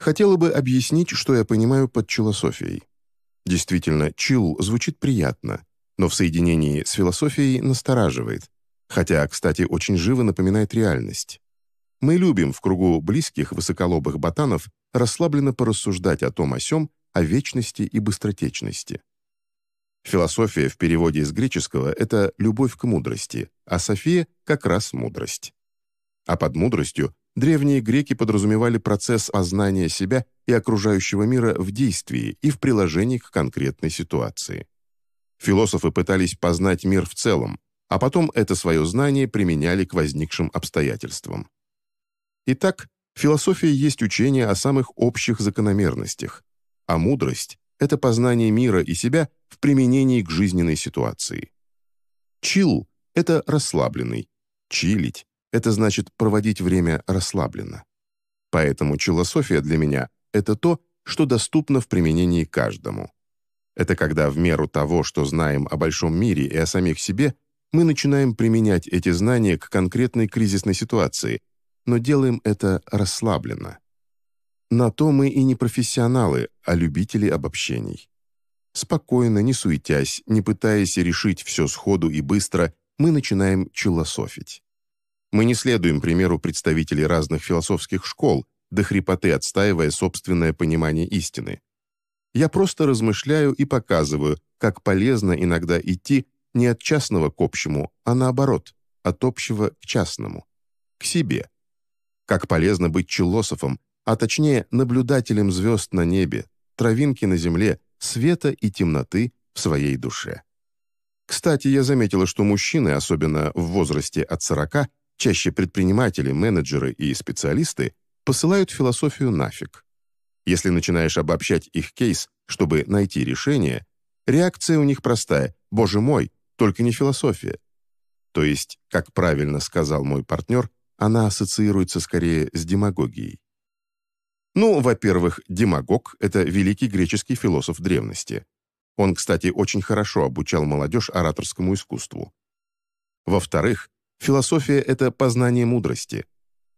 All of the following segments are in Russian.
Хотела бы объяснить, что я понимаю под чилософией. Действительно, чил звучит приятно, но в соединении с философией настораживает, хотя, кстати, очень живо напоминает реальность. Мы любим в кругу близких высоколобых ботанов расслабленно порассуждать о том о сём, о вечности и быстротечности. Философия в переводе из греческого — это любовь к мудрости, а София — как раз мудрость. А под мудростью древние греки подразумевали процесс познания себя и окружающего мира в действии и в приложении к конкретной ситуации. Философы пытались познать мир в целом, а потом это свое знание применяли к возникшим обстоятельствам. Итак, философия есть учение о самых общих закономерностях, а мудрость – это познание мира и себя в применении к жизненной ситуации. Чил – это расслабленный, чилить это значит проводить время расслабленно. Поэтому челософия для меня — это то, что доступно в применении каждому. Это когда в меру того, что знаем о большом мире и о самих себе, мы начинаем применять эти знания к конкретной кризисной ситуации, но делаем это расслабленно. На то мы и не профессионалы, а любители обобщений. Спокойно, не суетясь, не пытаясь решить все сходу и быстро, мы начинаем челософить. Мы не следуем примеру представителей разных философских школ, до хрипоты отстаивая собственное понимание истины. Я просто размышляю и показываю, как полезно иногда идти не от частного к общему, а наоборот, от общего к частному, к себе. Как полезно быть челософом, а точнее наблюдателем звезд на небе, травинки на земле, света и темноты в своей душе. Кстати, я заметила, что мужчины, особенно в возрасте от 40, Чаще предприниматели, менеджеры и специалисты посылают философию нафиг. Если начинаешь обобщать их кейс, чтобы найти решение, реакция у них простая «Боже мой, только не философия». То есть, как правильно сказал мой партнер, она ассоциируется скорее с демагогией. Ну, во-первых, демагог — это великий греческий философ древности. Он, кстати, очень хорошо обучал молодежь ораторскому искусству. Во-вторых, Философия — это познание мудрости.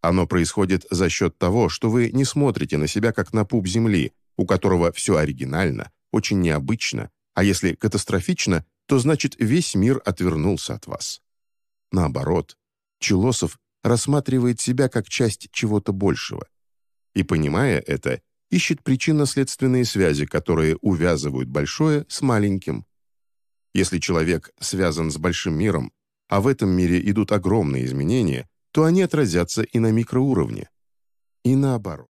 Оно происходит за счет того, что вы не смотрите на себя как на пуп Земли, у которого все оригинально, очень необычно, а если катастрофично, то значит весь мир отвернулся от вас. Наоборот, Челосов рассматривает себя как часть чего-то большего. И, понимая это, ищет причинно-следственные связи, которые увязывают большое с маленьким. Если человек связан с большим миром, а в этом мире идут огромные изменения, то они отразятся и на микроуровне. И наоборот.